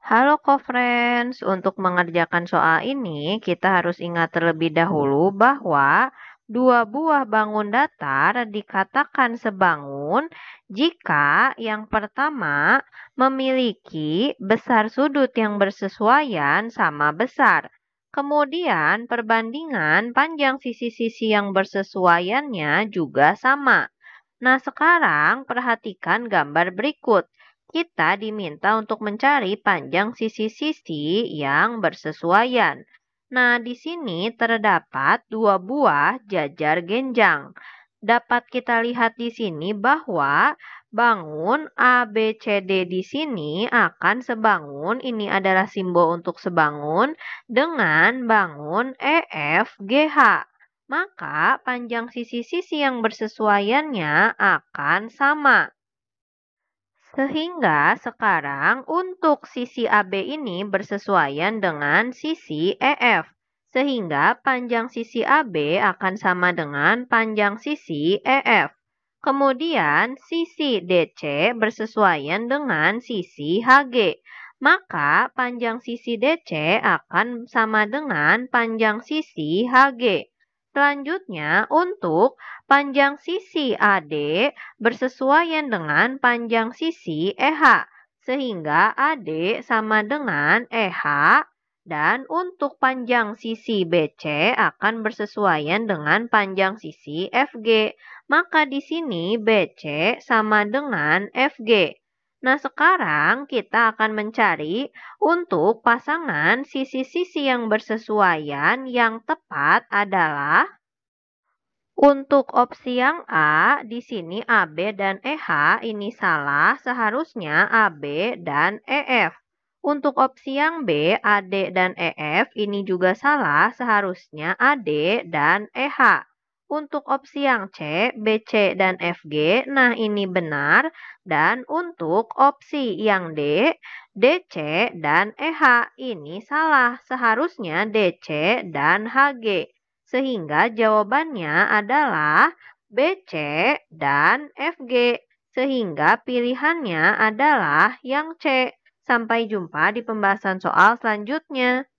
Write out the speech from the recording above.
Halo co-friends, untuk mengerjakan soal ini kita harus ingat terlebih dahulu bahwa dua buah bangun datar dikatakan sebangun jika yang pertama memiliki besar sudut yang bersesuaian sama besar. Kemudian perbandingan panjang sisi-sisi yang bersesuaiannya juga sama. Nah sekarang perhatikan gambar berikut kita diminta untuk mencari panjang sisi-sisi yang bersesuaian. Nah, di sini terdapat dua buah jajar genjang. Dapat kita lihat di sini bahwa bangun ABCD di sini akan sebangun, ini adalah simbol untuk sebangun, dengan bangun EFGH. Maka panjang sisi-sisi yang bersesuaiannya akan sama. Sehingga sekarang untuk sisi AB ini bersesuaian dengan sisi EF. Sehingga panjang sisi AB akan sama dengan panjang sisi EF. Kemudian sisi DC bersesuaian dengan sisi HG. Maka panjang sisi DC akan sama dengan panjang sisi HG. Selanjutnya, untuk panjang sisi AD bersesuaian dengan panjang sisi EH, sehingga AD sama dengan EH dan untuk panjang sisi BC akan bersesuaian dengan panjang sisi FG. Maka di sini BC sama dengan FG. Nah, sekarang kita akan mencari untuk pasangan sisi-sisi yang bersesuaian yang tepat adalah untuk opsi yang A, di sini AB dan EH ini salah, seharusnya AB dan EF. Untuk opsi yang B, AD dan EF ini juga salah, seharusnya AD dan EH. Untuk opsi yang C, BC, dan FG, nah ini benar. Dan untuk opsi yang D, DC, dan EH, ini salah. Seharusnya DC dan HG. Sehingga jawabannya adalah BC dan FG. Sehingga pilihannya adalah yang C. Sampai jumpa di pembahasan soal selanjutnya.